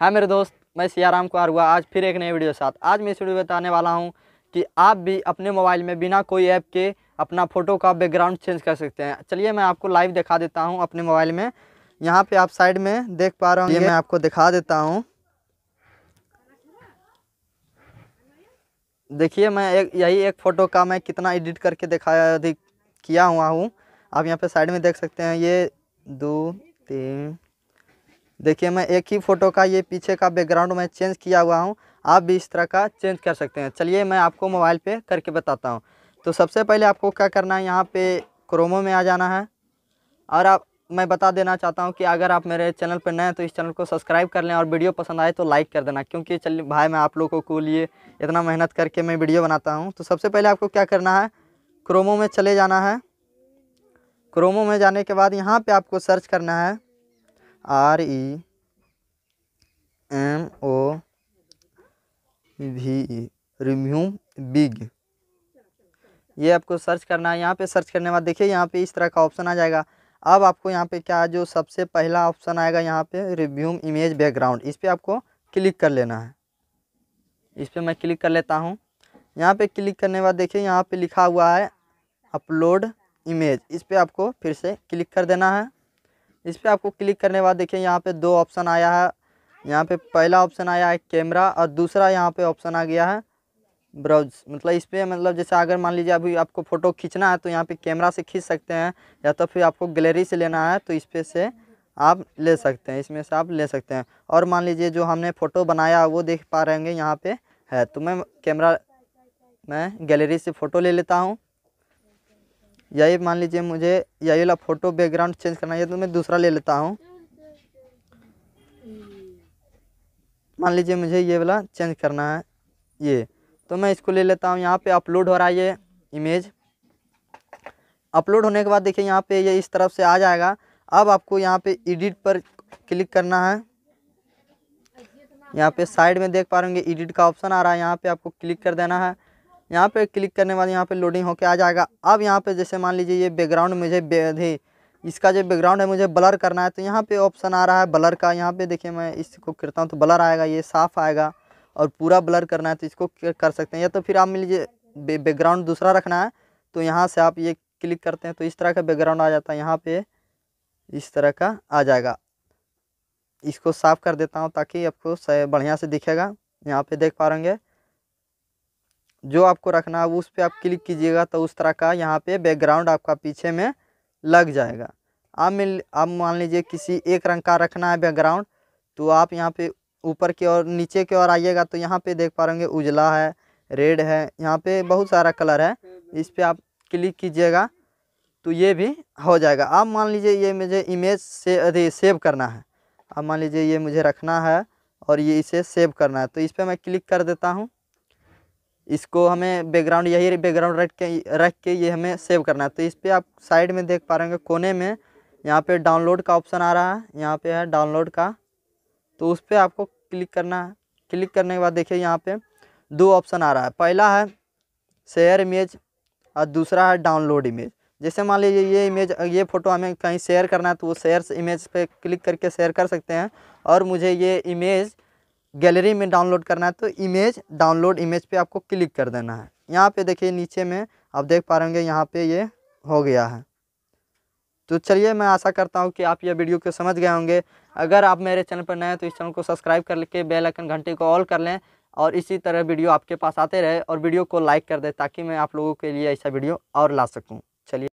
हाँ मेरे दोस्त मैं सियाराम कुमार हुआ आज फिर एक नए वीडियो के साथ आज मैं इस वीडियो बताने वाला हूँ कि आप भी अपने मोबाइल में बिना कोई ऐप के अपना फ़ोटो का बैकग्राउंड चेंज कर सकते हैं चलिए मैं आपको लाइव दिखा देता हूँ अपने मोबाइल में यहाँ पे आप साइड में देख पा रहे हो ये मैं आपको दिखा देता हूँ देखिए मैं एक यही एक फ़ोटो का मैं कितना एडिट करके दिखाया किया हुआ हूँ आप यहाँ पर साइड में देख सकते हैं ये दो तीन देखिए मैं एक ही फ़ोटो का ये पीछे का बैकग्राउंड मैं चेंज किया हुआ हूँ आप भी इस तरह का चेंज कर सकते हैं चलिए मैं आपको मोबाइल पे करके बताता हूँ तो सबसे पहले आपको क्या करना है यहाँ पे क्रोमो में आ जाना है और आप मैं बता देना चाहता हूँ कि अगर आप मेरे चैनल पर नए हैं तो इस चैनल को सब्सक्राइब कर लें और वीडियो पसंद आए तो लाइक कर देना क्योंकि चलिए भाई मैं आप लोगों को लिए इतना मेहनत करके मैं वीडियो बनाता हूँ तो सबसे पहले आपको क्या करना है क्रोमो में चले जाना है क्रोमो में जाने के बाद यहाँ पर आपको सर्च करना है R E M O V E remove big ये आपको सर्च करना है यहाँ पे सर्च करने के बाद देखिए यहाँ पे इस तरह का ऑप्शन आ जाएगा अब आपको यहाँ पे क्या जो सबसे पहला ऑप्शन आएगा यहाँ पे रिव्यूम इमेज बैकग्राउंड इस पर आपको क्लिक कर लेना है इस पर मैं क्लिक कर लेता हूँ यहाँ पे क्लिक करने के बाद देखिए यहाँ पे लिखा हुआ है अपलोड इमेज इस पर आपको फिर से क्लिक कर देना है इस पर आपको क्लिक करने बाद देखिए यहाँ पे दो ऑप्शन आया है यहाँ पे पहला ऑप्शन आया है कैमरा और दूसरा यहाँ पे ऑप्शन आ गया है ब्राउज मतलब इस पर मतलब जैसे अगर मान लीजिए अभी आपको फ़ोटो खींचना है तो यहाँ पे कैमरा से खींच सकते हैं या तो फिर आपको गैलरी से लेना है तो इस पर से आप ले सकते हैं इसमें से आप ले सकते हैं और मान लीजिए जो हमने फ़ोटो बनाया वो देख पा रहे हैं यहाँ पर है तो मैं कैमरा मैं गैलरी से फ़ोटो ले लेता हूँ यही मान लीजिए मुझे यही वाला फ़ोटो बैकग्राउंड चेंज करना है तो मैं दूसरा ले लेता हूँ मान लीजिए मुझे ये वाला चेंज करना है ये तो मैं इसको ले लेता हूँ यहाँ पे अपलोड हो रहा है ये इमेज अपलोड होने के बाद देखिए यहाँ पे ये इस तरफ से आ जाएगा अब आपको यहाँ पे एडिट पर क्लिक करना है यहाँ पे साइड में देख पा रहे होंगे एडिट का ऑप्शन आ रहा है यहाँ पे आपको क्लिक कर देना है यहाँ पे क्लिक करने वाले यहाँ पे लोडिंग होके आ जाएगा अब यहाँ पे जैसे मान लीजिए ये बैकग्राउंड मुझे इसका जो बैकग्राउंड है मुझे ब्लर करना है तो यहाँ पे ऑप्शन आ रहा है ब्लर का यहाँ पे देखिए मैं इसको करता हूँ तो ब्लर आएगा ये साफ़ आएगा और पूरा ब्लर करना है तो इसको कर सकते हैं या तो फिर आप मिल लीजिए बैकग्राउंड दूसरा रखना है तो यहाँ से आप ये क्लिक करते हैं तो इस तरह का बैकग्राउंड आ जाता है यहाँ पर इस तरह का आ जाएगा इसको साफ़ कर देता हूँ ताकि आपको बढ़िया से दिखेगा यहाँ पर देख पा रहेंगे जो आपको रखना है उस पर आप क्लिक कीजिएगा तो उस तरह का यहाँ पे बैकग्राउंड आपका पीछे में लग जाएगा आप मिल आप मान लीजिए किसी एक रंग का रखना है बैकग्राउंड तो आप यहाँ पे ऊपर की ओर नीचे की ओर आइएगा तो यहाँ पे देख पा रहे उजला है रेड है यहाँ पे बहुत सारा कलर है इस पर आप क्लिक कीजिएगा तो ये भी हो जाएगा आप मान लीजिए ये मुझे इमेज से अरे सेव करना है आप मान लीजिए ये मुझे रखना है और ये इसे सेव करना है तो इस पर मैं क्लिक कर देता हूँ इसको हमें बैकग्राउंड यही बैकग्राउंड रख के रख के ये हमें सेव करना है तो इस पर आप साइड में देख पा रहे होंगे कोने में यहाँ पे डाउनलोड का ऑप्शन आ रहा है यहाँ पे है डाउनलोड का तो उस पर आपको क्लिक करना है क्लिक करने के बाद देखिए यहाँ पे दो ऑप्शन आ रहा है पहला है शेयर इमेज और दूसरा है डाउनलोड इमेज जैसे मान लीजिए ये इमेज ये फ़ोटो हमें कहीं शेयर करना है तो वो शेयर इमेज पर क्लिक करके शेयर कर सकते हैं और मुझे ये इमेज़ गैलरी में डाउनलोड करना है तो इमेज डाउनलोड इमेज पे आपको क्लिक कर देना है यहाँ पे देखिए नीचे में आप देख पा रहे होंगे यहाँ पे ये हो गया है तो चलिए मैं आशा करता हूँ कि आप यह वीडियो को समझ गए होंगे अगर आप मेरे चैनल पर नए हैं तो इस चैनल को सब्सक्राइब कर लेके बेलाइकन घंटे को ऑल कर लें और इसी तरह वीडियो आपके पास आते रहे और वीडियो को लाइक कर दें ताकि मैं आप लोगों के लिए ऐसा वीडियो और ला सकूँ चलिए